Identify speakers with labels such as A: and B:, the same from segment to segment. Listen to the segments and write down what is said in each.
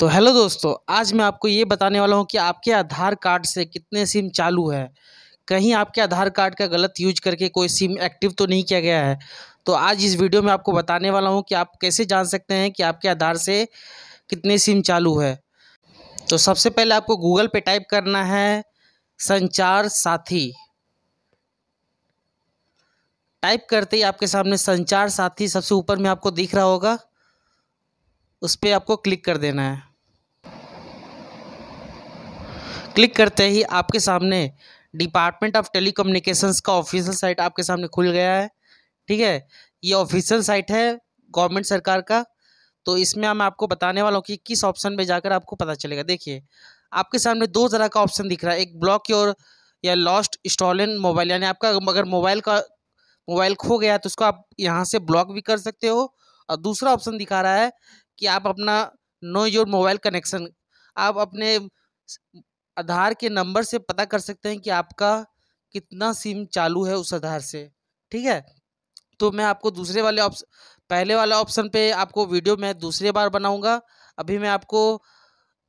A: तो हेलो दोस्तों आज मैं आपको ये बताने वाला हूँ कि आपके आधार कार्ड से कितने सिम चालू है कहीं आपके आधार कार्ड का गलत यूज करके कोई सिम एक्टिव तो नहीं किया गया है तो आज इस वीडियो में आपको बताने वाला हूँ कि आप कैसे जान सकते हैं कि आपके आधार से कितने सिम चालू है तो सबसे पहले आपको गूगल पे टाइप करना है संचार साथी टाइप करते ही आपके सामने संचार साथी सबसे ऊपर में आपको दिख रहा होगा उस पर आपको क्लिक कर देना है क्लिक करते ही आपके सामने डिपार्टमेंट ऑफ टेली का ऑफिशियल साइट आपके सामने खुल गया है ठीक है ये ऑफिशियल साइट है गवर्नमेंट सरकार का तो इसमें मैं आपको बताने वाला हूँ कि किस ऑप्शन पे जाकर आपको पता चलेगा देखिए आपके सामने दो तरह का ऑप्शन दिख रहा है एक ब्लॉक योर या लॉस्ट स्टॉलन मोबाइल यानी आपका अगर मोबाइल का मोबाइल खो गया तो उसको आप यहाँ से ब्लॉक भी कर सकते हो और दूसरा ऑप्शन दिखा रहा है कि आप अपना नो योर मोबाइल कनेक्शन आप अपने आधार के नंबर से पता कर सकते हैं कि आपका कितना सिम चालू है उस आधार से ठीक है तो मैं आपको दूसरे वाले ऑप्शन पहले वाले ऑप्शन पे आपको वीडियो मैं दूसरे बार बनाऊंगा अभी मैं आपको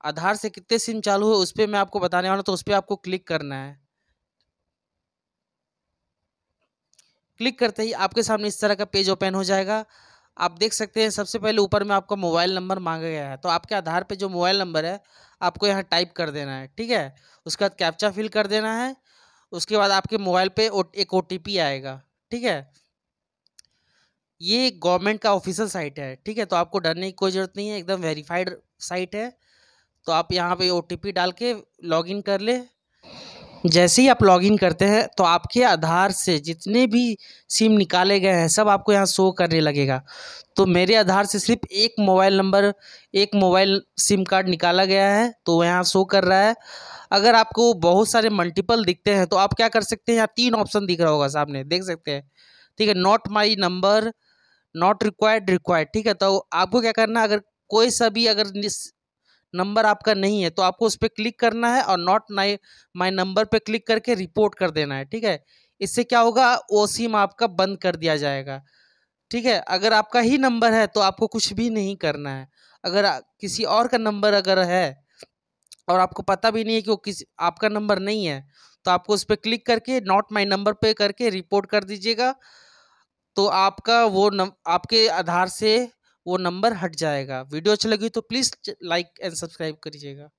A: आधार से कितने सिम चालू है उस पर मैं आपको बताने वाला तो उस पर आपको क्लिक करना है क्लिक करते ही आपके सामने इस तरह का पेज ओपन हो जाएगा आप देख सकते हैं सबसे पहले ऊपर में आपका मोबाइल नंबर मांगा गया है तो आपके आधार पे जो मोबाइल नंबर है आपको यहाँ टाइप कर देना है ठीक है उसके बाद कैप्चा फिल कर देना है उसके बाद आपके मोबाइल पे एक ओ आएगा ठीक है ये गवर्नमेंट का ऑफिशियल साइट है ठीक है तो आपको डरने की कोई ज़रूरत नहीं है एकदम वेरीफाइड साइट है तो आप यहाँ पे ओ डाल के लॉग कर ले जैसे ही आप लॉगिन करते हैं तो आपके आधार से जितने भी सिम निकाले गए हैं सब आपको यहाँ शो करने लगेगा तो मेरे आधार से सिर्फ एक मोबाइल नंबर एक मोबाइल सिम कार्ड निकाला गया है तो यहाँ शो कर रहा है अगर आपको बहुत सारे मल्टीपल दिखते हैं तो आप क्या कर सकते हैं यहाँ तीन ऑप्शन दिख रहा होगा सामने देख सकते हैं ठीक है not my number not required required ठीक है तो आपको क्या करना अगर कोई सा भी अगर नंबर आपका नहीं है तो आपको उस पर क्लिक करना है और नॉट नाई माई नंबर पर क्लिक करके रिपोर्ट कर देना है ठीक है इससे क्या होगा ओ सिम आपका बंद कर दिया जाएगा ठीक है अगर आपका ही नंबर है तो आपको कुछ भी नहीं करना है अगर किसी और का नंबर अगर है और आपको पता भी नहीं है कि वो किस आपका नंबर नहीं है तो आपको उस पर क्लिक करके नॉट माई नंबर पे करके रिपोर्ट कर दीजिएगा तो आपका वो नम आपके आधार से वो नंबर हट जाएगा वीडियो अच्छी लगी तो प्लीज़ लाइक एंड सब्सक्राइब करिएगा